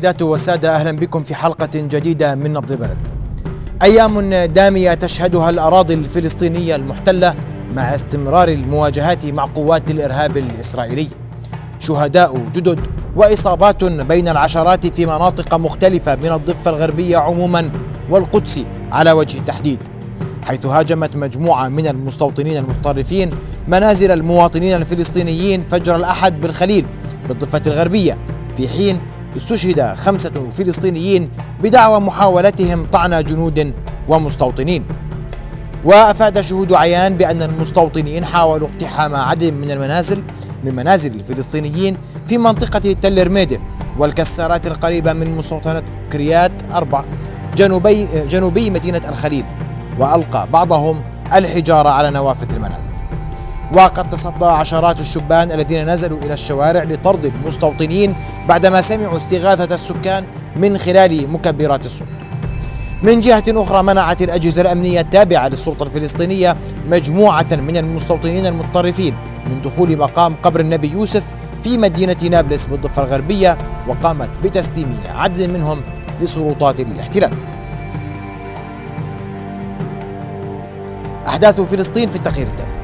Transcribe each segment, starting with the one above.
سيداته والسادة أهلا بكم في حلقة جديدة من نبض بلد أيام دامية تشهدها الأراضي الفلسطينية المحتلة مع استمرار المواجهات مع قوات الإرهاب الإسرائيلي شهداء جدد وإصابات بين العشرات في مناطق مختلفة من الضفة الغربية عموما والقدس على وجه التحديد حيث هاجمت مجموعة من المستوطنين المتطرفين منازل المواطنين الفلسطينيين فجر الأحد بالخليل بالضفة الغربية في حين استشهد خمسة فلسطينيين بدعوى محاولتهم طعن جنود ومستوطنين وأفاد شهود عيان بأن المستوطنين حاولوا اقتحام عدد من المنازل من منازل الفلسطينيين في منطقة تل رميدة والكسارات القريبة من مستوطنة كريات أربع جنوبي, جنوبي مدينة الخليل وألقى بعضهم الحجارة على نوافذ المنازل وقد تصدى عشرات الشبان الذين نزلوا إلى الشوارع لطرد المستوطنين بعدما سمعوا استغاثة السكان من خلال مكبرات الصوت من جهة أخرى منعت الأجهزة الأمنية التابعة للسلطة الفلسطينية مجموعة من المستوطنين المتطرفين من دخول مقام قبر النبي يوسف في مدينة نابلس بالضفة الغربية وقامت بتسليم عدد منهم لسلطات الاحتلال أحداث فلسطين في التقرير التالي.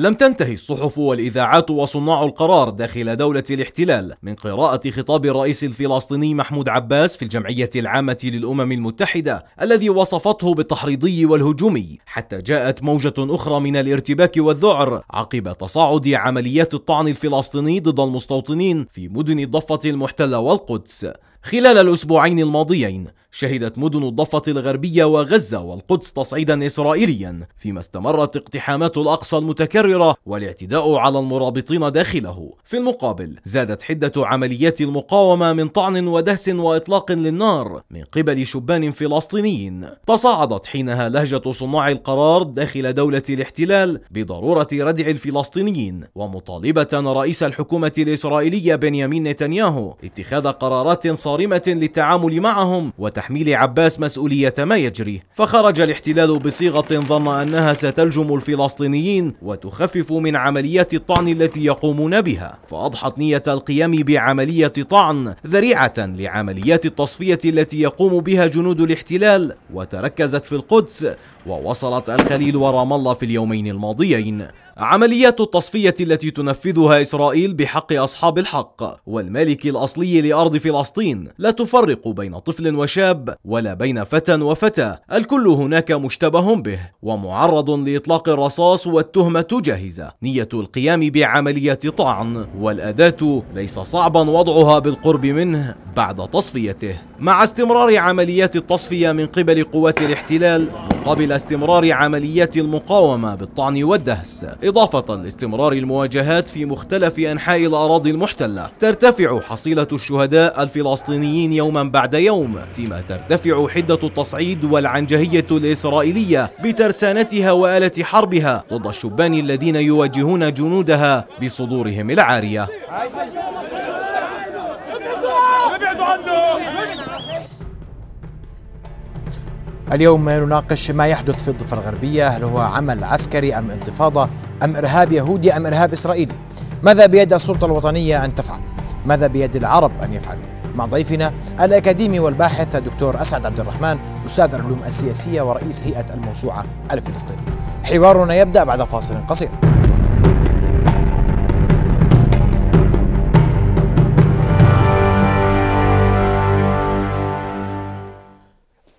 لم تنتهي الصحف والإذاعات وصناع القرار داخل دولة الاحتلال من قراءة خطاب الرئيس الفلسطيني محمود عباس في الجمعية العامة للأمم المتحدة الذي وصفته بالتحريضي والهجومي حتى جاءت موجة أخرى من الارتباك والذعر عقب تصاعد عمليات الطعن الفلسطيني ضد المستوطنين في مدن الضفة المحتلة والقدس خلال الأسبوعين الماضيين شهدت مدن الضفة الغربية وغزة والقدس تصعيدا إسرائيليا فيما استمرت اقتحامات الأقصى المتكررة والاعتداء على المرابطين داخله في المقابل زادت حدة عمليات المقاومة من طعن ودهس وإطلاق للنار من قبل شبان فلسطينيين تصاعدت حينها لهجة صناع القرار داخل دولة الاحتلال بضرورة ردع الفلسطينيين ومطالبة رئيس الحكومة الإسرائيلية بنيامين نتنياهو اتخاذ قرارات صارمة للتعامل معهم وت تحميل عباس مسؤولية ما يجري فخرج الاحتلال بصيغة ظن أنها ستلجم الفلسطينيين وتخفف من عمليات الطعن التي يقومون بها فأضحت نية القيام بعملية طعن ذريعة لعمليات التصفية التي يقوم بها جنود الاحتلال وتركزت في القدس ووصلت الخليل ورام الله في اليومين الماضيين عمليات التصفية التي تنفذها إسرائيل بحق أصحاب الحق والمالك الأصلي لأرض فلسطين لا تفرق بين طفل وشاب ولا بين فتى وفتاة الكل هناك مشتبه به ومعرض لإطلاق الرصاص والتهمة جاهزة نية القيام بعملية طعن والأداة ليس صعبا وضعها بالقرب منه بعد تصفيته مع استمرار عمليات التصفية من قبل قوات الاحتلال مقابل استمرار عمليات المقاومة بالطعن والدهس إضافة لاستمرار المواجهات في مختلف أنحاء الأراضي المحتلة ترتفع حصيلة الشهداء الفلسطينيين يوما بعد يوم فيما ترتفع حدة التصعيد والعنجهية الإسرائيلية بترسانتها وآلة حربها ضد الشبان الذين يواجهون جنودها بصدورهم العارية اليوم نناقش ما يحدث في الضفة الغربية هل هو عمل عسكري أم انتفاضة أم إرهاب يهودي أم إرهاب إسرائيلي ماذا بيد السلطة الوطنية أن تفعل ماذا بيد العرب أن يفعلوا مع ضيفنا الأكاديمي والباحث الدكتور أسعد عبد الرحمن أستاذ العلوم السياسية ورئيس هيئة الموسوعة الفلسطينية حوارنا يبدأ بعد فاصل قصير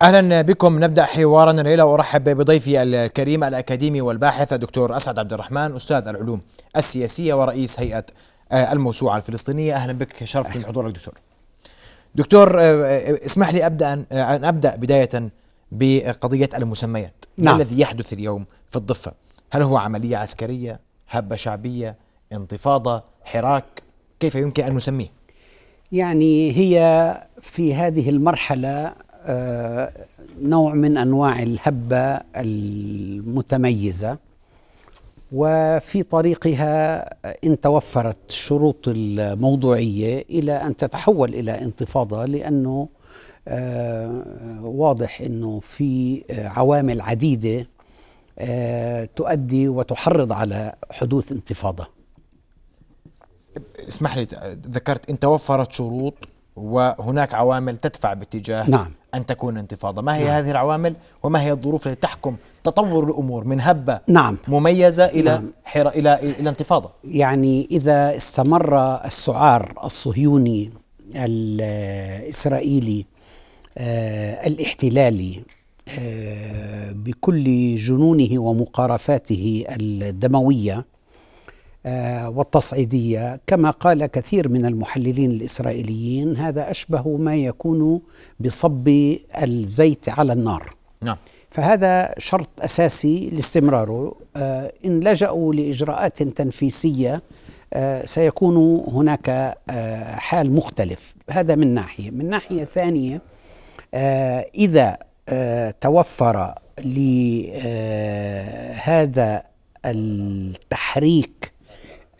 اهلا بكم نبدا حوارنا الليله وارحب بضيفي الكريم الاكاديمي والباحث الدكتور اسعد عبد الرحمن استاذ العلوم السياسيه ورئيس هيئه آه، الموسوعه الفلسطينيه اهلا بك شرفت بحضورك دكتور. دكتور آه، آه، اسمح لي ابدا ان ابدا بدايه بقضيه المسميات نعم. الذي يحدث اليوم في الضفه؟ هل هو عمليه عسكريه؟ هبه شعبيه؟ انتفاضه؟ حراك؟ كيف يمكن ان نسميه؟ يعني هي في هذه المرحله آه، نوع من انواع الهبه المتميزه وفي طريقها ان توفرت الشروط الموضوعيه الى ان تتحول الى انتفاضه لانه آه، واضح انه في عوامل عديده آه، تؤدي وتحرض على حدوث انتفاضه اسمح لي ذكرت ان توفرت شروط وهناك عوامل تدفع باتجاه نعم أن تكون انتفاضة ما هي نعم. هذه العوامل وما هي الظروف التي تحكم تطور الأمور من هبة نعم. مميزة إلى, نعم. حر... إلى إلى انتفاضة يعني إذا استمر السعار الصهيوني الإسرائيلي آه الاحتلالي آه بكل جنونه ومقارفاته الدموية آه، والتصعيدية كما قال كثير من المحللين الإسرائيليين هذا أشبه ما يكون بصب الزيت على النار نعم. فهذا شرط أساسي لاستمراره آه، إن لجأوا لإجراءات تنفيسية آه، سيكون هناك حال مختلف هذا من ناحية من ناحية ثانية إذا توفر لهذا التحريك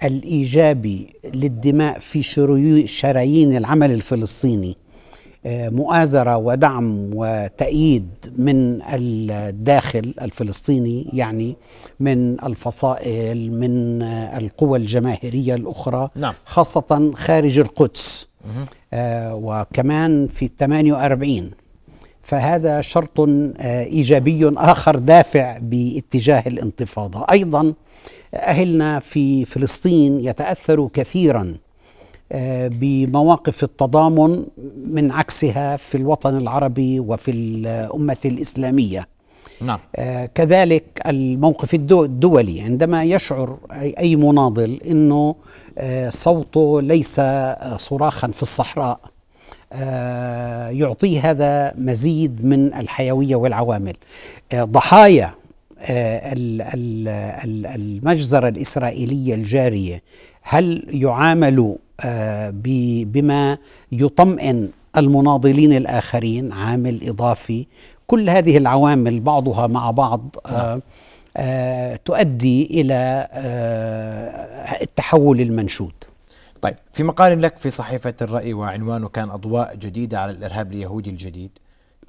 الايجابي للدماء في شرايين العمل الفلسطيني آه، مؤازره ودعم وتأييد من الداخل الفلسطيني يعني من الفصائل من القوى الجماهيريه الاخرى نعم. خاصه خارج القدس آه وكمان في 48 فهذا شرط آه ايجابي اخر دافع باتجاه الانتفاضه ايضا أهلنا في فلسطين يتأثروا كثيرا آه، بمواقف التضامن من عكسها في الوطن العربي وفي الأمة الإسلامية نعم. آه، كذلك الموقف الدولي عندما يشعر أي مناضل أنه آه، صوته ليس صراخا في الصحراء يعطيه هذا مزيد من الحيوية والعوامل ضحايا آه، المجزرة الإسرائيلية الجارية هل يعامل آه، بما يطمئن المناضلين الآخرين عامل إضافي كل هذه العوامل بعضها مع بعض آه، نعم. تؤدي إلى التحول المنشود طيب في مقال لك في صحيفة الرأي وعنوانه كان أضواء جديدة على الإرهاب اليهودي الجديد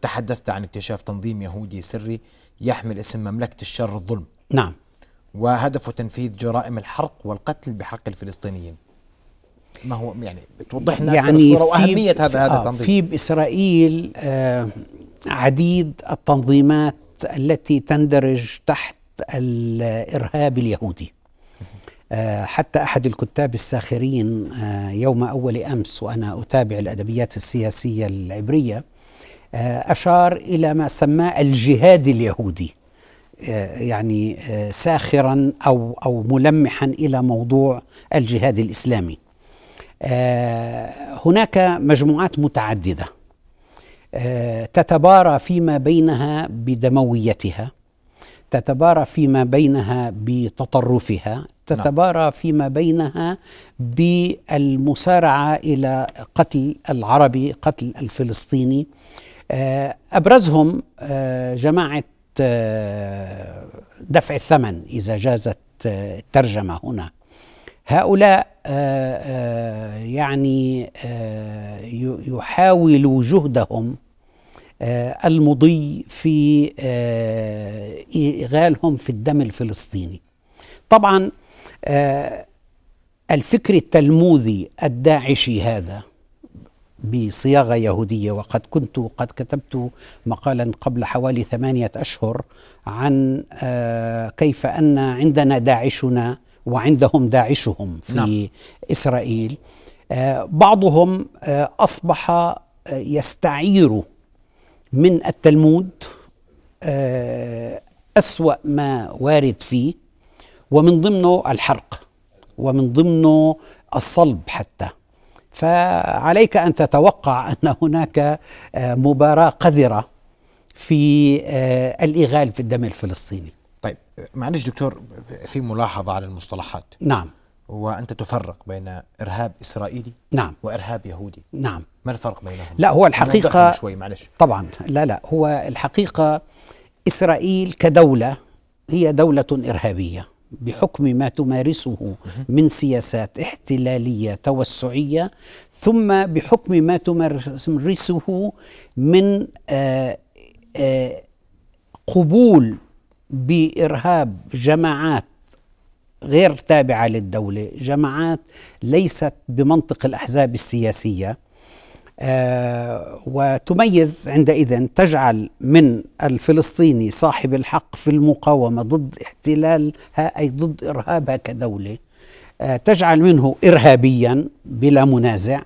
تحدثت عن اكتشاف تنظيم يهودي سري يحمل اسم مملكة الشر الظلم نعم وهدفه تنفيذ جرائم الحرق والقتل بحق الفلسطينيين ما هو يعني بتوضح لنا يعني الصورة وأهمية هذا هذا آه، التنظيم في بإسرائيل آه عديد التنظيمات التي تندرج تحت الإرهاب اليهودي آه، حتى أحد الكتاب الساخرين آه، يوم أول أمس وأنا أتابع الأدبيات السياسية العبرية آه، أشار إلى ما سماه الجهاد اليهودي آه، يعني آه، ساخرا أو, أو ملمحا إلى موضوع الجهاد الإسلامي هناك مجموعات متعددة تتبارى فيما بينها بدمويتها تتبارى فيما بينها بتطرفها تتبارى نعم. فيما بينها بالمسارعه الى قتل العربي قتل الفلسطيني آه، أبرزهم آه، جماعة آه، دفع الثمن إذا جازت الترجمة هنا هؤلاء يعني يحاولوا جهدهم المضي في إغالهم في الدم الفلسطيني طبعا الفكر التلموذي الداعشي هذا بصياغه يهوديه وقد كنت قد كتبت مقالا قبل حوالي ثمانيه اشهر عن آه، كيف ان عندنا داعشنا وعندهم داعشهم في نعم. اسرائيل آه، بعضهم آه، اصبح يستعير من التلمود اسوا ما وارد فيه ومن ضمنه الحرق ومن ضمنه الصلب حتى فعليك ان تتوقع ان هناك آه، مباراه قذره في آه، الايغال في الدم الفلسطيني. طيب معلش دكتور في ملاحظه على المصطلحات. نعم. وانت تفرق بين ارهاب اسرائيلي نعم وارهاب يهودي نعم ما الفرق بينهم؟ لا هو الحقيقه شوي معلش طبعا لا لا هو الحقيقه اسرائيل كدوله هي دوله ارهابيه بحكم ما تمارسه من سياسات احتلاليه توسعيه ثم بحكم ما تمارسه من آه، آه، قبول بارهاب جماعات غير تابعه للدوله، جماعات ليست بمنطق الاحزاب السياسيه آه، وتميز عندئذ تجعل من الفلسطيني صاحب الحق في المقاومه ضد احتلالها اي ضد ارهابها كدوله آه، تجعل منه ارهابيا بلا منازع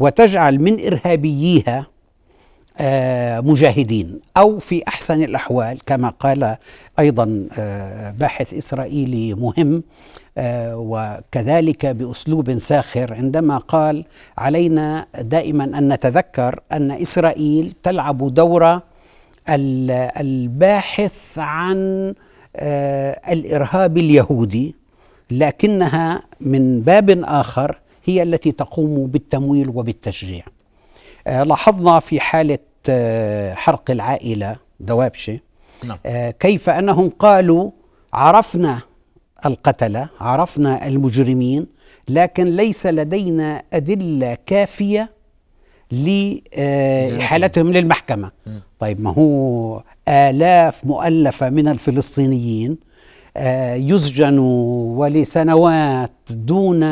وتجعل من ارهابييها آه، مجاهدين او في احسن الاحوال كما قال ايضا آه، باحث اسرائيلي مهم آه، وكذلك باسلوب ساخر عندما قال علينا دائما ان نتذكر ان اسرائيل تلعب دور الباحث عن الارهاب اليهودي لكنها من باب اخر هي التي تقوم بالتمويل وبالتشجيع لاحظنا في حالة آه، حرق العائلة دوابشة نعم. آه، كيف أنهم قالوا عرفنا القتلة عرفنا المجرمين لكن ليس لدينا أدلة كافية لإحالتهم للمحكمة طيب ما هو آلاف مؤلفة من الفلسطينيين آه، يسجنوا ولسنوات دون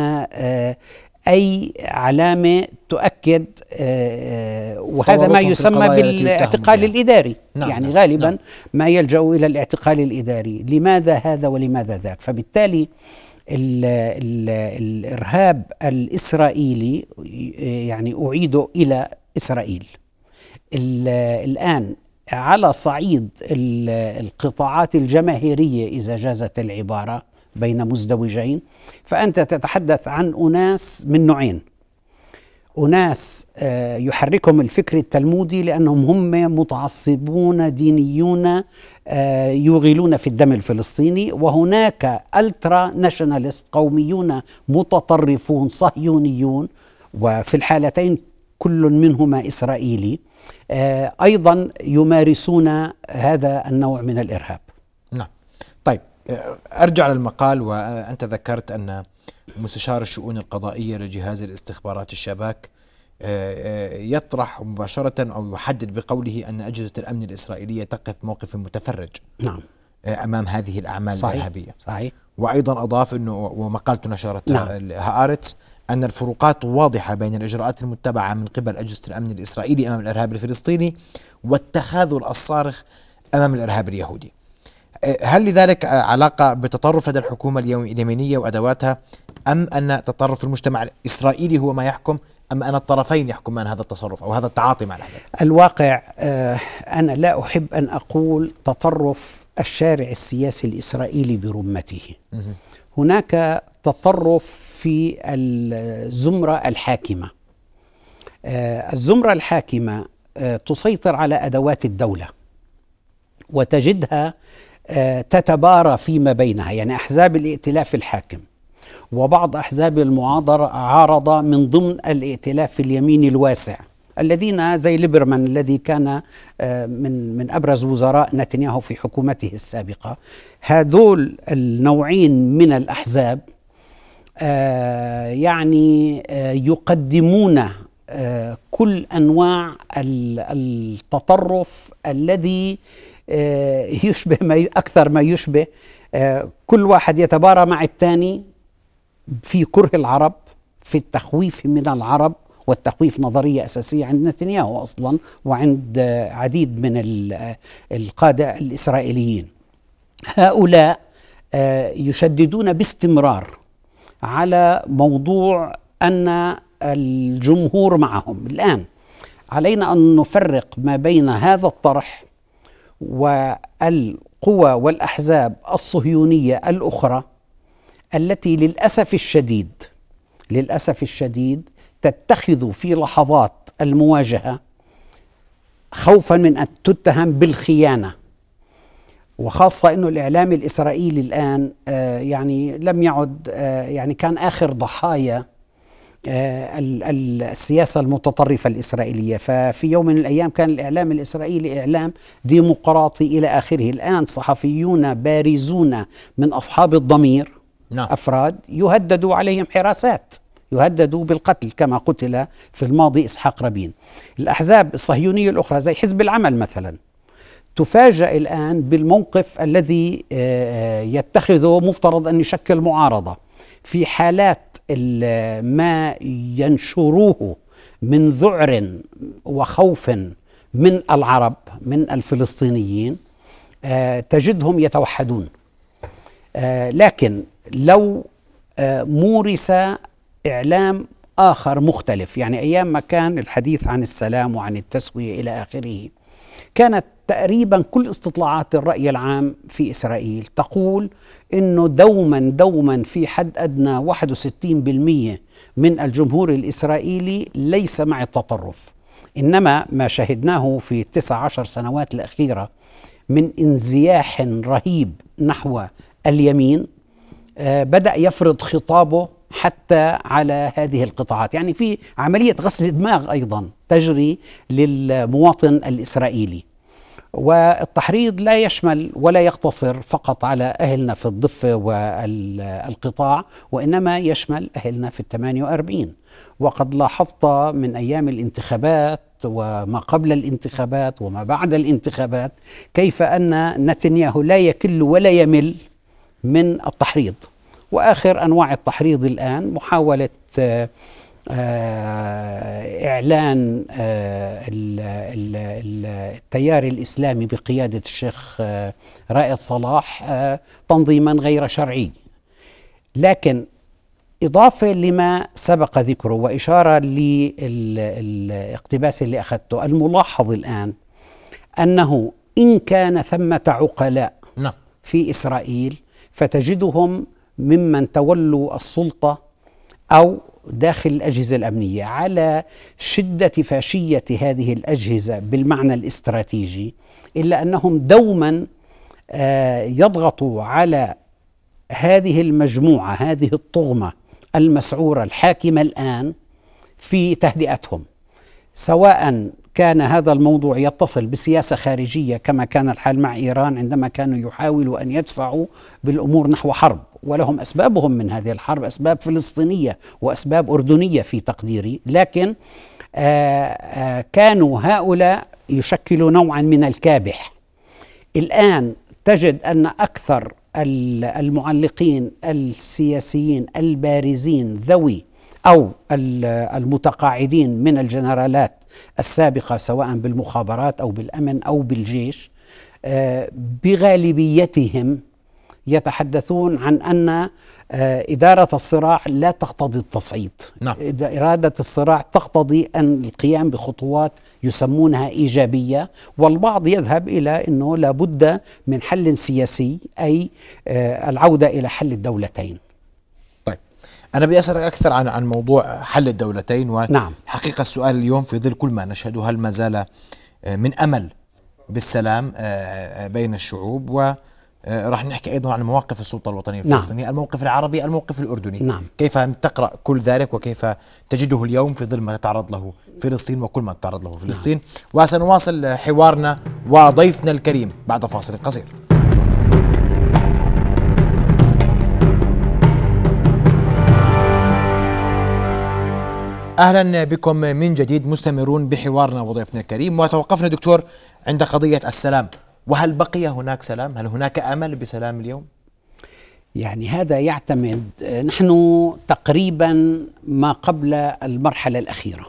أي علامة تؤكد آه، آه، وهذا ما يسمى بالاعتقال الإداري نعم،, نعم يعني نعم غالبا نعم ما يلجأ إلى الاعتقال الإداري لماذا هذا ولماذا ذاك فبالتالي ال ال الإرهاب الإسرائيلي آه، يعني اعيده إلى إسرائيل الآن على صعيد القطاعات الجماهيرية إذا جازت العبارة بين مزدوجين فأنت تتحدث عن أناس من نوعين أناس آه، يحركهم الفكر التلمودي لأنهم هم متعصبون دينيون آه، يغيلون في الدم الفلسطيني وهناك ألترا ناشوناليست قوميون متطرفون صهيونيون وفي الحالتين كل منهما إسرائيلي آه، أيضا يمارسون هذا النوع من الإرهاب ارجع للمقال وانت ذكرت ان مستشار الشؤون القضائيه لجهاز الاستخبارات الشباك آه، آه، يطرح مباشره او يحدد بقوله ان اجهزه الامن الاسرائيليه تقف موقف متفرج نعم امام هذه الاعمال صحيح الارهابيه صحيح وايضا اضاف انه ومقالته نشرتها نعم. هارتس ان الفروقات واضحه بين الاجراءات المتبعه من قبل اجهزه الامن الاسرائيلي امام الارهاب الفلسطيني والتخاذل الصارخ امام الارهاب اليهودي هل لذلك علاقة بتطرف لدى الحكومة اليمينية وأدواتها أم أن تطرف المجتمع الإسرائيلي هو ما يحكم أم أن الطرفين يحكمان هذا التصرف أو هذا التعاطي مع الحدث الواقع آه، أنا لا أحب أن أقول تطرف الشارع السياسي الإسرائيلي برمته هناك تطرف في الزمرة الحاكمة آه، الزمرة الحاكمة آه، تسيطر على أدوات الدولة وتجدها آه، تتبارى فيما بينها يعني أحزاب الائتلاف الحاكم وبعض أحزاب المعارضة عارضة من ضمن الائتلاف اليميني الواسع الذين زي ليبرمان الذي كان آه، من من ابرز وزراء نتنياهو في حكومته السابقه هذول النوعين من الاحزاب آه، يعني يقدمون كل انواع التطرف الذي آه، يشبه ما أكثر ما يشبه آه، كل واحد يتبارى مع الثاني في كره العرب في التخويف من العرب والتخويف نظرية أساسية عند نتنياهو أصلا وعند آه، عديد من القادة الإسرائيليين هؤلاء يشددون باستمرار على موضوع أن الجمهور معهم الآن علينا أن نفرق ما بين هذا الطرح والقوى والاحزاب الصهيونيه الاخرى التي للاسف الشديد للاسف الشديد تتخذ في لحظات المواجهه خوفا من ان تتهم بالخيانه وخاصه انه الاعلام الاسرائيلي الان آه، يعني لم يعد آه، يعني كان اخر ضحايا آه، السياسة المتطرفة الإسرائيلية ففي يوم من الأيام كان الإعلام الإسرائيلي إعلام ديمقراطي إلى آخره الآن صحفيون بارزون من أصحاب الضمير نعم. أفراد يهددوا عليهم حراسات يهددوا بالقتل كما قتل في الماضي إسحاق رابين الأحزاب الصهيونية الأخرى زي حزب العمل مثلا تفاجأ الآن بالموقف الذي آه، آه، يتخذه مفترض أن يشكل معارضة في حالات ما ينشروه من ذعر وخوف من العرب من الفلسطينيين آه، تجدهم يتوحدون آه، لكن لو آه، مورس اعلام اخر مختلف يعني ايام ما كان الحديث عن السلام وعن التسويه الى اخره كانت تقريبا كل استطلاعات الرأي العام في إسرائيل تقول أنه دوما دوما في حد أدنى 61% من الجمهور الإسرائيلي ليس مع التطرف إنما ما شهدناه في 19 سنوات الأخيرة من انزياح رهيب نحو اليمين آه، بدأ يفرض خطابه حتى على هذه القطاعات يعني في عملية غسل دماغ أيضا تجري للمواطن الإسرائيلي والتحريض لا يشمل ولا يقتصر فقط على أهلنا في الضفة والقطاع وإنما يشمل أهلنا في الثمانية وأربعين وقد لاحظت من أيام الانتخابات وما قبل الانتخابات وما بعد الانتخابات كيف أن نتنياهو لا يكل ولا يمل من التحريض وآخر أنواع التحريض الآن محاولة آه، إعلان آه، التيار الإسلامي بقيادة الشيخ آه، رائد صلاح تنظيما غير شرعي لكن إضافة لما سبق ذكره وإشارة للاقتباس اللي أخذته الملاحظ الآن أنه إن كان ثمة عقلاء نعم. في إسرائيل فتجدهم ممن تولوا السلطة أو داخل الأجهزة الأمنية على شدة فاشية هذه الأجهزة بالمعنى الاستراتيجي إلا أنهم دوما آه، يضغطوا على هذه المجموعة هذه الطغمة المسعورة الحاكمة الآن في تهدئتهم سواء كان هذا الموضوع يتصل بسياسه خارجيه كما كان الحال مع ايران عندما كانوا يحاولوا ان يدفعوا بالامور نحو حرب ولهم اسبابهم من هذه الحرب اسباب فلسطينيه واسباب اردنيه في تقديري لكن آآ آه، آآ آه، كانوا هؤلاء يشكلوا نوعا من الكابح الان تجد ان اكثر المعلقين السياسيين البارزين ذوي او المتقاعدين من الجنرالات السابقه سواء بالمخابرات او بالامن او بالجيش آه، بغالبيتهم يتحدثون عن ان آه، إدارة الصراع لا تقتضي التصعيد نعم. إرادة الصراع تقتضي أن القيام بخطوات يسمونها إيجابية والبعض يذهب إلى أنه لابد من حل سياسي أي آه، العودة إلى حل الدولتين انا بدي اسالك اكثر عن عن موضوع حل الدولتين نعم حقيقه السؤال اليوم في ظل كل ما نشهده هل ما زال آه، من امل بالسلام آه، آه، بين الشعوب و راح نحكي ايضا عن مواقف السلطه الوطنيه نعم. الفلسطينيه، نعم. الموقف العربي، الموقف الاردني، نعم. كيف تقرا كل ذلك وكيف تجده اليوم في ظل ما تتعرض له فلسطين وكل ما تتعرض له فلسطين، نعم. وسنواصل حوارنا وضيفنا الكريم بعد فاصل قصير. اهلا بكم من جديد مستمرون بحوارنا وضيفنا الكريم وتوقفنا دكتور عند قضيه السلام وهل بقي هناك سلام؟ هل هناك امل بسلام اليوم؟ يعني هذا يعتمد نحن تقريبا ما قبل المرحله الاخيره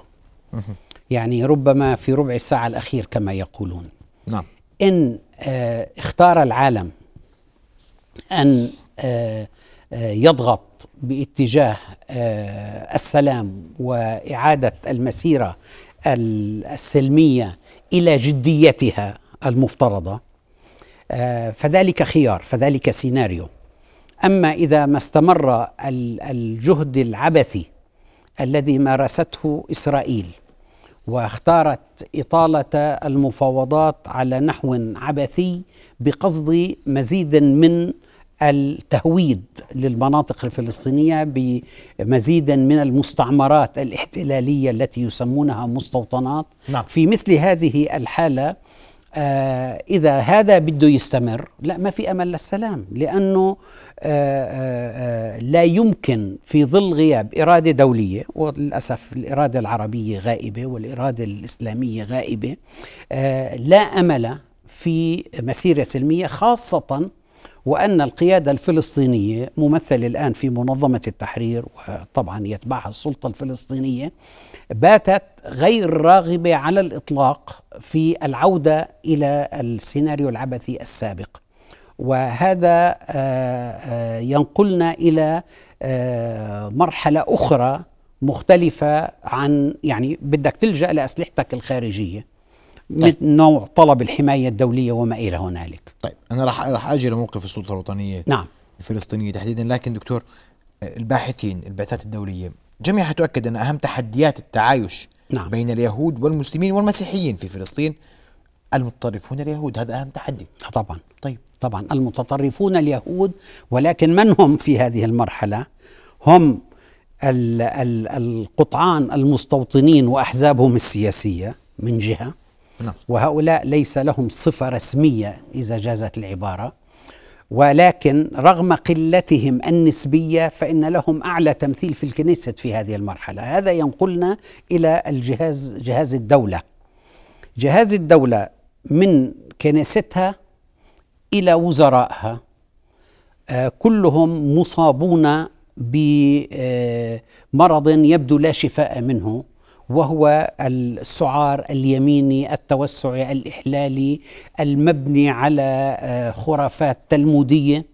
يعني ربما في ربع الساعه الاخير كما يقولون نعم ان آه، اختار العالم ان آه، آه، يضغط باتجاه آه، السلام واعاده المسيره السلميه الى جديتها المفترضه آه، فذلك خيار فذلك سيناريو اما اذا ما استمر الجهد العبثي الذي مارسته اسرائيل واختارت اطاله المفاوضات على نحو عبثي بقصد مزيد من التهويد للمناطق الفلسطينيه بمزيد من المستعمرات الاحتلاليه التي يسمونها مستوطنات نعم. في مثل هذه الحاله آه اذا هذا بده يستمر لا ما في امل للسلام لانه آه آه, آه، لا يمكن في ظل غياب اراده دوليه وللاسف الاراده العربيه غائبه والاراده الاسلاميه غائبه آه، لا امل في مسيره سلميه خاصه وأن القيادة الفلسطينية ممثلة الآن في منظمة التحرير وطبعا يتبعها السلطة الفلسطينية باتت غير راغبة على الإطلاق في العودة إلى السيناريو العبثي السابق وهذا آه، آه، ينقلنا إلى آه، مرحلة أخرى مختلفة عن يعني بدك تلجأ لأسلحتك الخارجية طيب. من نوع طلب الحماية الدولية وما إلى هنالك طيب أنا راح راح أجي لموقف السلطة الوطنية نعم الفلسطينية تحديدا لكن دكتور الباحثين البعثات الدولية جميعها تؤكد أن أهم تحديات التعايش نعم. بين اليهود والمسلمين والمسيحيين في فلسطين المتطرفون اليهود هذا أهم تحدي آه، طبعا طيب طبعا المتطرفون اليهود ولكن من هم في هذه المرحلة هم القطعان المستوطنين وأحزابهم السياسية من جهة نعم. وهؤلاء ليس لهم صفة رسمية إذا جازت العبارة ولكن رغم قلتهم النسبية فإن لهم أعلى تمثيل في الكنيسة في هذه المرحلة هذا ينقلنا إلى الجهاز جهاز الدولة جهاز الدولة من كنيستها إلى وزرائها آه، كلهم مصابون بمرض يبدو لا شفاء منه وهو السعار اليميني التوسعي الاحلالي المبني على آه، خرافات تلموديه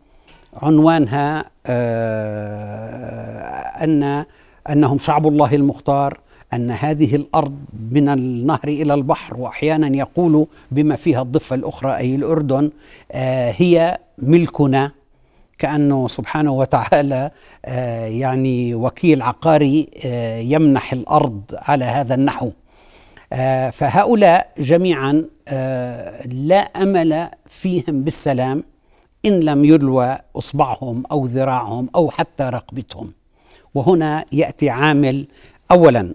عنوانها آه، ان انهم شعب الله المختار ان هذه الارض من النهر الى البحر واحيانا يقولوا بما فيها الضفه الاخرى اي الاردن آه، هي ملكنا كأنه سبحانه وتعالى آه، يعني وكيل عقاري آه، يمنح الأرض على هذا النحو آه، فهؤلاء جميعا لا أمل فيهم بالسلام إن لم يلوى إصبعهم أو ذراعهم أو حتى رقبتهم وهنا يأتي عامل أولا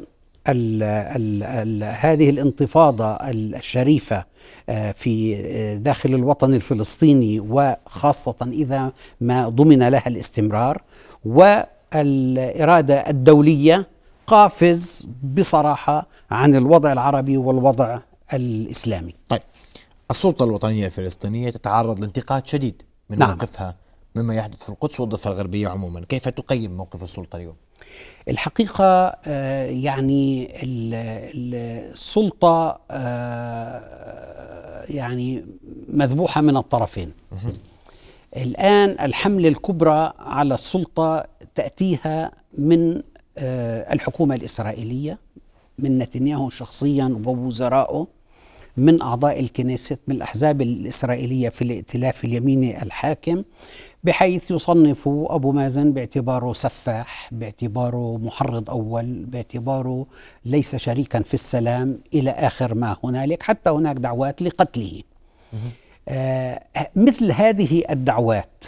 الـ الـ الـ هذه الانتفاضة الشريفة آه، في آه، داخل الوطن الفلسطيني وخاصة إذا ما ضمن لها الاستمرار والإرادة الدولية قافز بصراحة عن الوضع العربي والوضع الإسلامي طيب السلطة الوطنية الفلسطينية تتعرض لانتقاد شديد من نعم. موقفها مما يحدث في القدس والضفة الغربية عموما كيف تقيم موقف السلطة اليوم؟ الحقيقه آه، يعني السلطه آه، يعني مذبوحه من الطرفين الان الحملة الكبرى على السلطه تاتيها من آه، الحكومه الاسرائيليه من نتنياهو شخصيا ووزرائه من اعضاء الكنيست من الاحزاب الاسرائيليه في الائتلاف اليميني الحاكم بحيث يصنف أبو مازن باعتباره سفاح باعتباره محرض أول باعتباره ليس شريكا في السلام إلى آخر ما هنالك حتى هناك دعوات لقتله آه مثل هذه الدعوات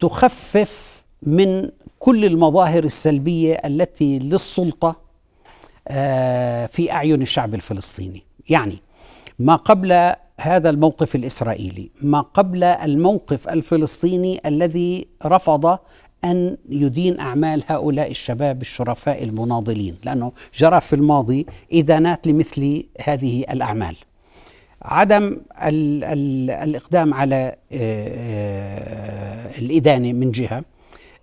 تخفف من كل المظاهر السلبية التي للسلطة آه في أعين الشعب الفلسطيني يعني ما قبل هذا الموقف الاسرائيلي ما قبل الموقف الفلسطيني الذي رفض ان يدين اعمال هؤلاء الشباب الشرفاء المناضلين لانه جرى في الماضي ادانات لمثل هذه الاعمال عدم الاقدام على آه، آه، الادانه من جهه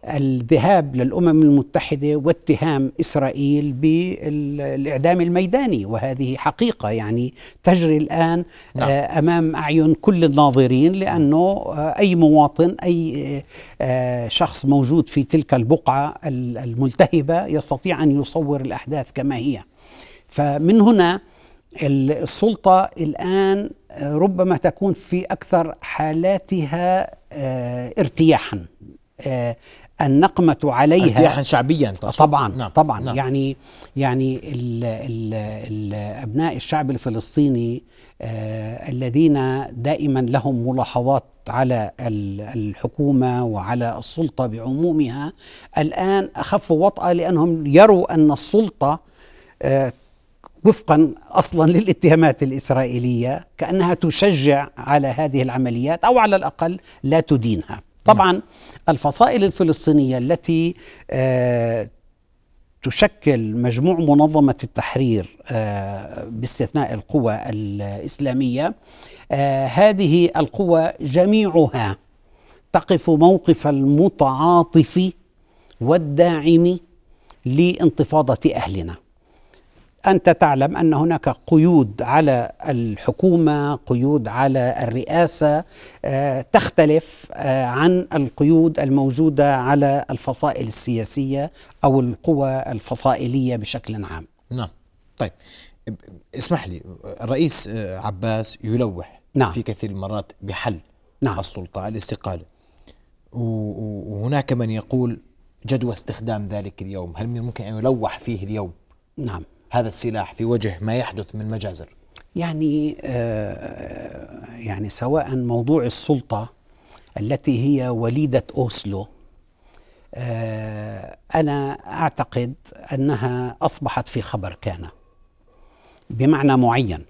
الذهاب للامم المتحده واتهام اسرائيل بالاعدام الميداني وهذه حقيقه يعني تجري الان نعم. آه، امام اعين كل الناظرين لانه آه، اي مواطن اي آه، شخص موجود في تلك البقعه الملتهبه يستطيع ان يصور الاحداث كما هي فمن هنا السلطه الان ربما تكون في اكثر حالاتها ارتياحا النقمة عليها ارتياحا شعبيا طبعا نعم طبعا نعم يعني يعني ال ال ال أبناء الشعب الفلسطيني آه الذين دائما لهم ملاحظات على الحكومة وعلى السلطة بعمومها الآن أخفوا وطأة لأنهم يروا أن السلطة آه وفقا اصلا للاتهامات الاسرائيليه كانها تشجع على هذه العمليات او على الاقل لا تدينها طبعا الفصائل الفلسطينية التي آه، تشكل مجموع منظمة التحرير آه، باستثناء القوى الإسلامية آه، هذه القوى جميعها تقف موقف المتعاطف والداعم لانتفاضة أهلنا انت تعلم ان هناك قيود على الحكومه قيود على الرئاسه آه، تختلف آه، عن القيود الموجوده على الفصائل السياسيه او القوى الفصائليه بشكل عام نعم طيب اسمح لي الرئيس آه، عباس يلوح نعم. في كثير من المرات بحل نعم. السلطه الاستقاله وهناك من يقول جدوى استخدام ذلك اليوم هل من الممكن ان يلوح فيه اليوم نعم هذا السلاح في وجه ما يحدث من مجازر يعني آه، يعني سواء موضوع السلطه التي هي وليده اوسلو آه، انا اعتقد انها اصبحت في خبر كان بمعنى معين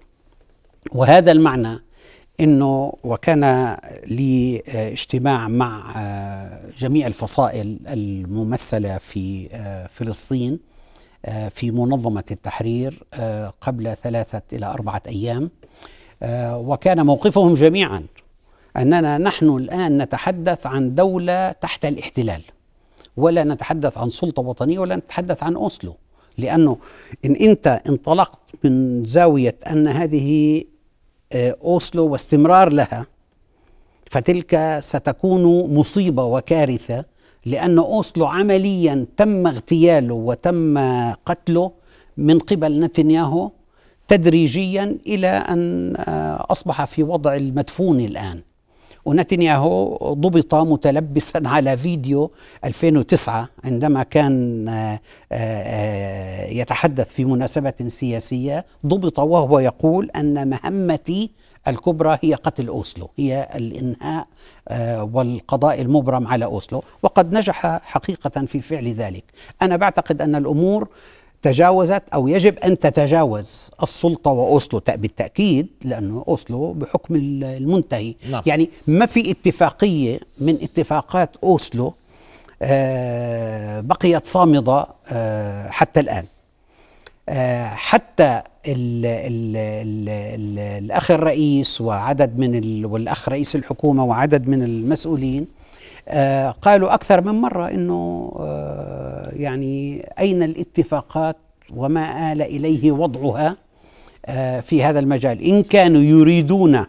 وهذا المعنى انه وكان لي آه، اجتماع مع جميع الفصائل الممثله في فلسطين آه، في منظمة التحرير آه، قبل ثلاثة إلى أربعة أيام آه، وكان موقفهم جميعا أننا نحن الآن نتحدث عن دولة تحت الاحتلال ولا نتحدث عن سلطة وطنية ولا نتحدث عن أوسلو لأنه إن أنت انطلقت من زاوية أن هذه أوسلو واستمرار لها فتلك ستكون مصيبة وكارثة لأن أوسلو عمليا تم اغتياله وتم قتله من قبل نتنياهو تدريجيا إلى أن آه، أصبح في وضع المدفون الآن ونتنياهو ضبط متلبسا على فيديو 2009 عندما كان آه، آه، يتحدث في مناسبة سياسية ضبط وهو يقول أن مهمتي الكبرى هي قتل أوسلو هي الإنهاء آه، والقضاء المبرم على أوسلو وقد نجح حقيقة في فعل ذلك أنا بعتقد أن الأمور تجاوزت او يجب ان تتجاوز السلطه واوسلو بالتاكيد لانه اوسلو بحكم المنتهي نعم. يعني ما في اتفاقيه من اتفاقات اوسلو آه، بقيت صامده آه، حتى الان آه، حتى الـ الـ الـ الـ الاخ الرئيس وعدد من والاخ رئيس الحكومه وعدد من المسؤولين آه، قالوا اكثر من مره انه آه، يعني اين الاتفاقات وما آل اليه وضعها في هذا المجال ان كانوا يريدون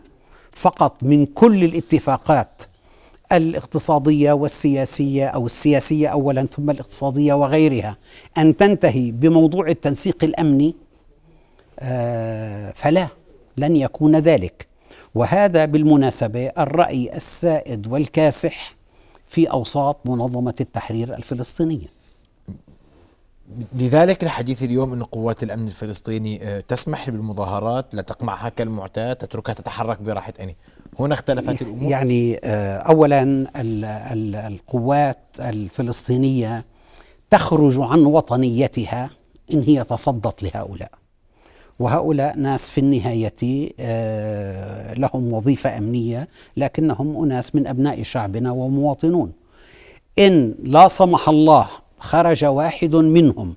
فقط من كل الاتفاقات الاقتصاديه والسياسيه او السياسيه اولا ثم الاقتصاديه وغيرها ان تنتهي بموضوع التنسيق الامني آه، فلا لن يكون ذلك وهذا بالمناسبه الراي السائد والكاسح في اوساط منظمه التحرير الفلسطينيه لذلك الحديث اليوم أن قوات الأمن الفلسطيني آه، تسمح بالمظاهرات لا تقمعها كالمعتاد تتركها تتحرك براحة أني هنا اختلفت الامور يعني آه، اولا القوات الفلسطينيه تخرج عن وطنيتها ان هي تصدت لهؤلاء وهؤلاء ناس في النهايه آه، لهم وظيفه امنيه لكنهم اناس من ابناء شعبنا ومواطنون ان لا سمح الله خرج واحد منهم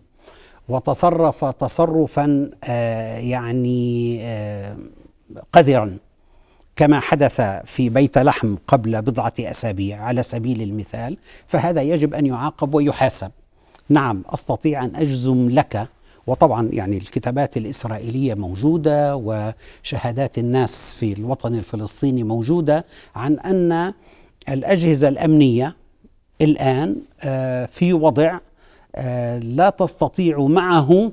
وتصرف تصرفا آه، يعني قذرا كما حدث في بيت لحم قبل بضعه اسابيع على سبيل المثال فهذا يجب ان يعاقب ويحاسب. نعم استطيع ان اجزم لك وطبعا يعني الكتابات الاسرائيليه موجوده وشهادات الناس في الوطن الفلسطيني موجوده عن ان الاجهزه الامنيه الان آه، في وضع آه، لا تستطيع معه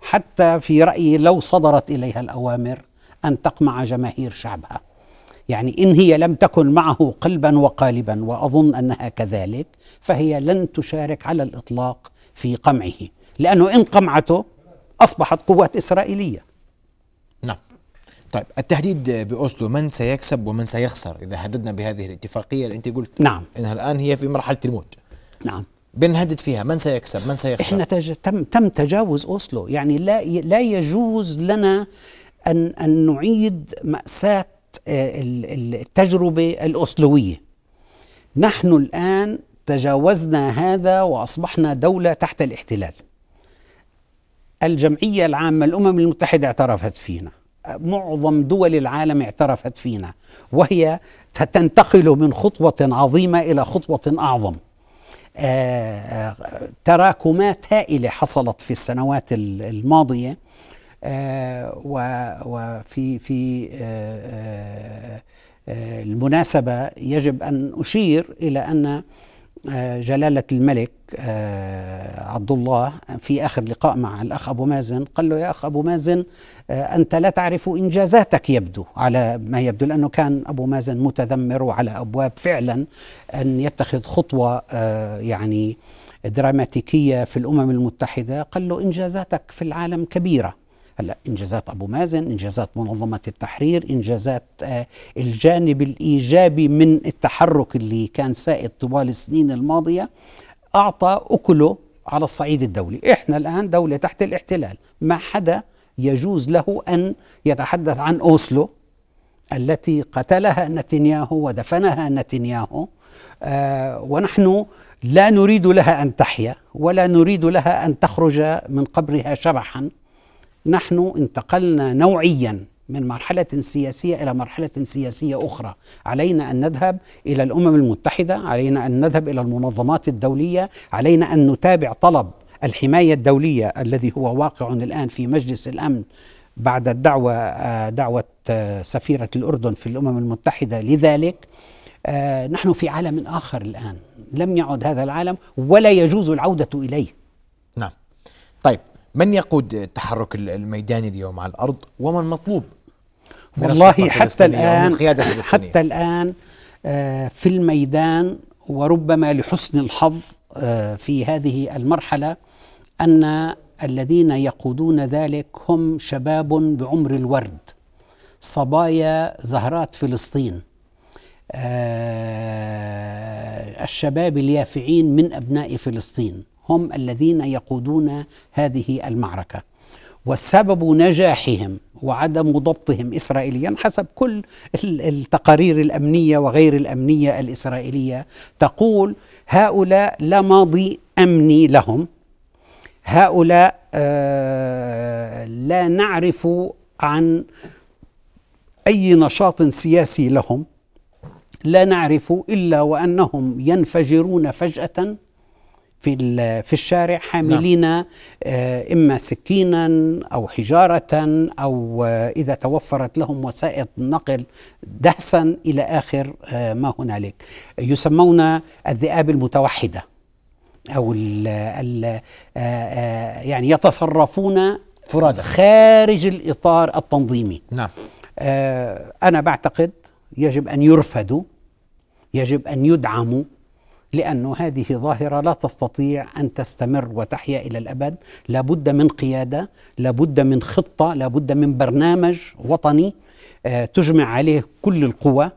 حتى في رايي لو صدرت اليها الاوامر ان تقمع جماهير شعبها يعني إن هي لم تكن معه قلبا وقالبا وأظن أنها كذلك فهي لن تشارك على الإطلاق في قمعه لأنه إن قمعته أصبحت قوات إسرائيلية نعم طيب التهديد بأوسلو من سيكسب ومن سيخسر إذا هددنا بهذه الاتفاقية اللي أنت قلت نعم إنها الآن هي في مرحلة الموت نعم بنهدد فيها من سيكسب من سيخسر احنا تج... تم تم تجاوز اوسلو يعني لا لا يجوز لنا ان ان نعيد ماساه التجربه الاسلويه نحن الان تجاوزنا هذا واصبحنا دوله تحت الاحتلال الجمعيه العامه الامم المتحده اعترفت فينا معظم دول العالم اعترفت فينا وهي تنتقل من خطوه عظيمه الى خطوه اعظم آه، آه، تراكمات هائله حصلت في السنوات الماضيه وفي في المناسبة يجب أن أشير إلى أن جلالة الملك عبد الله في آخر لقاء مع الأخ أبو مازن قال له يا أخ أبو مازن أنت لا تعرف إنجازاتك يبدو على ما يبدو لأنه كان أبو مازن متذمر وعلى أبواب فعلا أن يتخذ خطوة يعني دراماتيكية في الأمم المتحدة قال له إنجازاتك في العالم كبيرة هلا انجازات ابو مازن انجازات منظمه التحرير انجازات آه، الجانب الايجابي من التحرك اللي كان سائد طوال السنين الماضيه اعطى اكله على الصعيد الدولي احنا الان دوله تحت الاحتلال ما حدا يجوز له ان يتحدث عن اوسلو التي قتلها نتنياهو ودفنها نتنياهو آه ونحن لا نريد لها ان تحيا ولا نريد لها ان تخرج من قبرها شبحا نحن انتقلنا نوعيا من مرحلة سياسية إلى مرحلة سياسية أخرى علينا أن نذهب إلى الأمم المتحدة علينا أن نذهب إلى المنظمات الدولية علينا أن نتابع طلب الحماية الدولية الذي هو واقع الآن في مجلس الأمن بعد الدعوة آه، دعوة آه، سفيرة الأردن في الأمم المتحدة لذلك آه، نحن في عالم آخر الآن لم يعد هذا العالم ولا يجوز العودة إليه نعم طيب من يقود التحرك الميداني اليوم على الارض وما المطلوب والله حتى الان حتى الان آه، في الميدان وربما لحسن الحظ آه، في هذه المرحله ان الذين يقودون ذلك هم شباب بعمر الورد صبايا زهرات فلسطين آه، الشباب اليافعين من ابناء فلسطين هم الذين يقودون هذه المعركه والسبب نجاحهم وعدم ضبطهم اسرائيليا حسب كل التقارير الامنيه وغير الامنيه الاسرائيليه تقول هؤلاء لا ماضي امني لهم هؤلاء آه لا نعرف عن اي نشاط سياسي لهم لا نعرف الا وانهم ينفجرون فجاه في في الشارع نعم. حاملين نعم. اما سكينا او حجاره او آه، اذا توفرت لهم وسائط نقل دهسا الى اخر آه، ما هنالك يسمون الذئاب المتوحده او ال الـ يعني يتصرفون فرادة. خارج الاطار التنظيمي نعم انا بعتقد يجب ان يرفدوا يجب ان يدعموا لأن هذه ظاهرة لا تستطيع أن تستمر وتحيا إلى الأبد لابد من قيادة لابد من خطة لابد من برنامج وطني آه، تجمع عليه كل القوى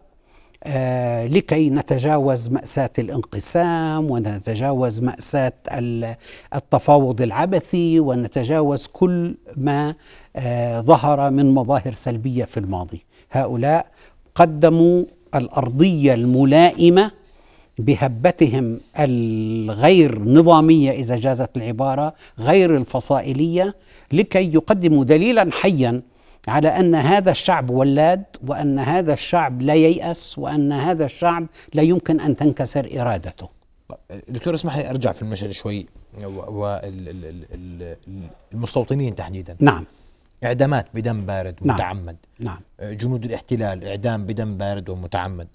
آه، لكي نتجاوز مأساة الانقسام ونتجاوز مأساة التفاوض العبثي ونتجاوز كل ما آه، ظهر من مظاهر سلبية في الماضي هؤلاء قدموا الأرضية الملائمة بهبتهم الغير نظاميه اذا جازت العباره غير الفصائليه لكي يقدموا دليلا حيا على ان هذا الشعب ولاد وان هذا الشعب لا ييأس وان هذا الشعب لا يمكن ان تنكسر ارادته. دكتور اسمح لي ارجع في المشهد شوي والمستوطنين تحديدا. نعم. اعدامات بدم بارد نعم. متعمد. نعم. نعم. جنود الاحتلال اعدام بدم بارد ومتعمد.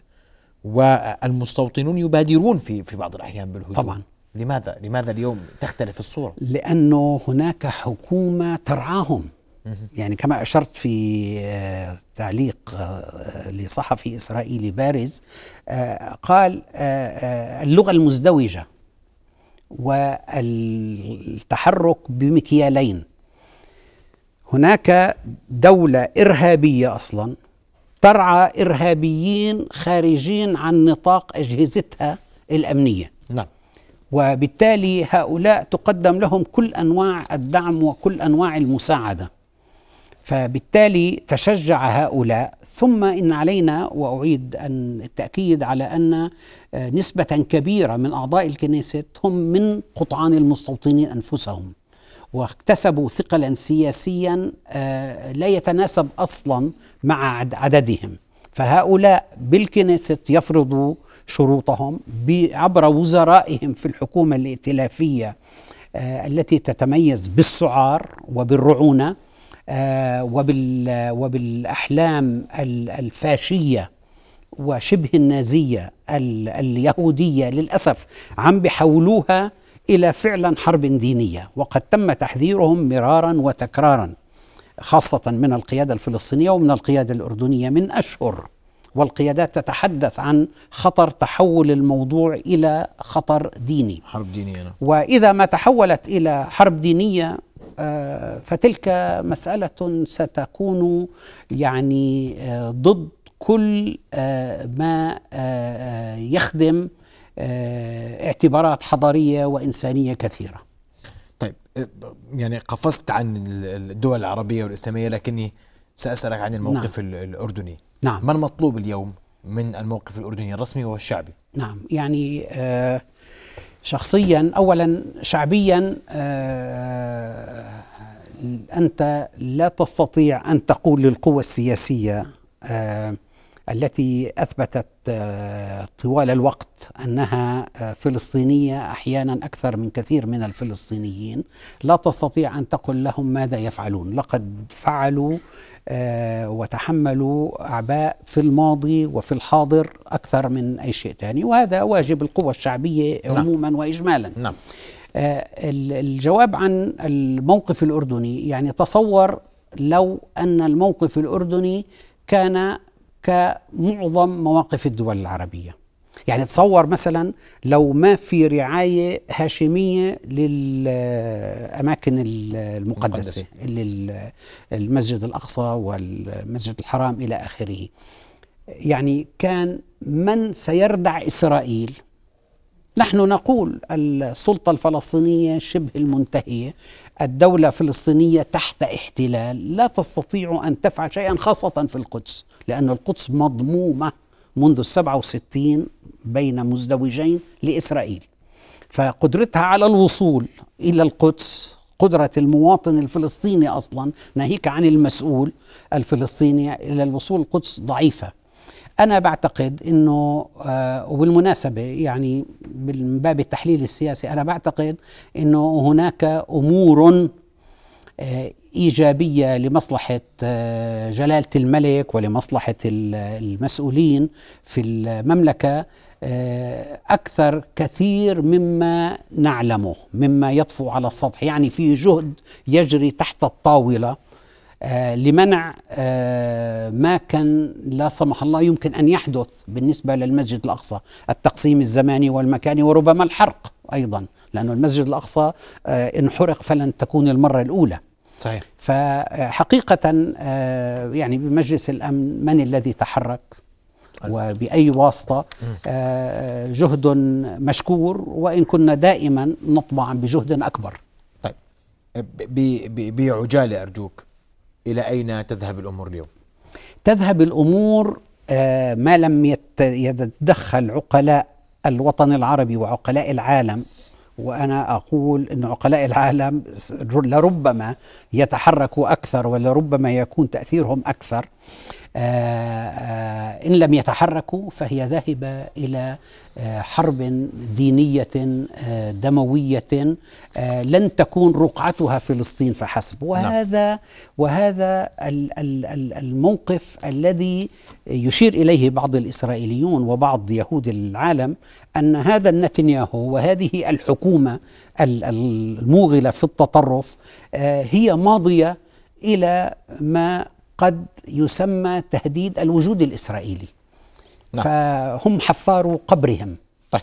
والمستوطنون يبادرون في في بعض الاحيان بالهجوم طبعا لماذا لماذا اليوم تختلف الصوره لانه هناك حكومه ترعاهم يعني كما اشرت في آه، تعليق آه، لصحفي اسرائيلي بارز آه، قال اللغه المزدوجه والتحرك بمكيالين هناك دوله ارهابيه اصلا ترعى إرهابيين خارجين عن نطاق أجهزتها الأمنية نعم وبالتالي هؤلاء تقدم لهم كل أنواع الدعم وكل أنواع المساعدة فبالتالي تشجع هؤلاء ثم ان علينا واعيد ان التاكيد على ان آه، نسبه كبيره من اعضاء الكنيست هم من قطعان المستوطنين انفسهم واكتسبوا ثقلا سياسيا آه، لا يتناسب اصلا مع عددهم فهؤلاء بالكنيسة يفرضوا شروطهم عبر وزرائهم في الحكومة الائتلافية آه، التي تتميز بالسعار وبالرعونة آه، وبالأحلام الفاشية وشبه النازية اليهودية للأسف عم بحولوها الى فعلا حرب دينيه وقد تم تحذيرهم مرارا وتكرارا خاصه من القياده الفلسطينيه ومن القياده الاردنيه من اشهر والقيادات تتحدث عن خطر تحول الموضوع الى خطر ديني حرب دينيه أنا. نعم. واذا ما تحولت الى حرب دينيه آه، فتلك مساله ستكون يعني آه، ضد كل آه، ما يخدم آه، اعتبارات حضارية وإنسانية كثيرة طيب آه، يعني قفزت عن الدول العربية والإسلامية لكني سأسألك عن الموقف نعم. الأردني نعم. ما المطلوب اليوم من الموقف الأردني الرسمي والشعبي نعم يعني آه، شخصيا أولا شعبيا أنت لا تستطيع أن تقول للقوى السياسية التي اثبتت آه، طوال الوقت انها آه، فلسطينيه احيانا اكثر من كثير من الفلسطينيين لا تستطيع ان تقل لهم ماذا يفعلون لقد فعلوا آه، وتحملوا اعباء في الماضي وفي الحاضر اكثر من اي شيء ثاني وهذا واجب القوى الشعبيه نعم. عموما واجمالا نعم. الجواب عن الموقف الاردني يعني تصور لو ان الموقف الاردني كان كمعظم مواقف الدول العربيه يعني تصور مثلا لو ما في رعايه هاشميه للاماكن المقدسه المقدسة. المسجد الاقصى والمسجد الحرام الى اخره يعني كان من سيردع اسرائيل نحن نقول السلطه الفلسطينيه شبه المنتهيه الدولة الفلسطينية تحت احتلال لا تستطيع أن تفعل شيئا خاصة في القدس لأن القدس مضمومة منذ السبعة وستين بين مزدوجين لإسرائيل فقدرتها على الوصول إلى القدس قدرة المواطن الفلسطيني أصلا ناهيك عن المسؤول الفلسطيني إلى الوصول القدس ضعيفة أنا بعتقد أنه آه، وبالمناسبة يعني من باب التحليل السياسي أنا بعتقد أنه هناك أمور آه، إيجابية لمصلحة آه، جلالة الملك ولمصلحة المسؤولين في المملكة أكثر كثير مما نعلمه مما يطفو على السطح يعني في جهد يجري تحت الطاولة آه، لمنع آه، ما كان لا سمح الله يمكن أن يحدث بالنسبة للمسجد الأقصى التقسيم الزماني والمكاني وربما الحرق أيضا لأن المسجد الأقصى آه، ان حرق فلن تكون المرة الأولى صحيح فحقيقة يعني بمجلس الأمن من الذي تحرك وبأي واسطة جهد مشكور وإن كنا دائما نطمع بجهد أكبر طيب بعجالة أرجوك إلى أين تذهب الأمور اليوم؟ تذهب الأمور آه، ما لم يتدخل عقلاء الوطن العربي وعقلاء العالم وأنا أقول أن عقلاء العالم لربما يتحركوا أكثر ولربما يكون تأثيرهم أكثر آه، آه، إن لم يتحركوا فهي ذاهبة إلى آه، حرب دينية دموية لن تكون رقعتها فلسطين فحسب نعم. وهذا وهذا الموقف الذي يشير إليه بعض الإسرائيليون وبعض يهود العالم أن هذا النتنياهو وهذه الحكومة الموغلة في التطرف هي ماضية إلى ما قد يسمى تهديد الوجود الإسرائيلي نعم. فهم حفاروا قبرهم طيب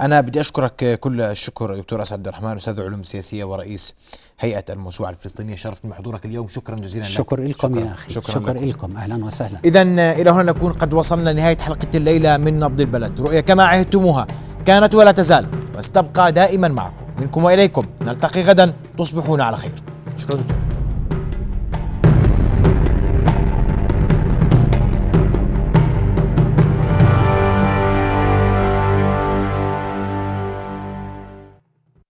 أنا بدي أشكرك كل الشكر دكتور أسعد عبد الرحمن أستاذ العلوم السياسية ورئيس هيئة الموسوعة الفلسطينية شرفتني بحضورك اليوم شكرا جزيلا لك شكر لكم يا أخي شكرا, شكرا لكم, لكم. أهلا وسهلا إذا إلى هنا نكون قد وصلنا لنهاية حلقة الليلة من نبض البلد رؤية كما عهدتموها كانت ولا تزال واستبقى دائما معكم منكم وإليكم نلتقي غدا تصبحون على خير شكرا دكتور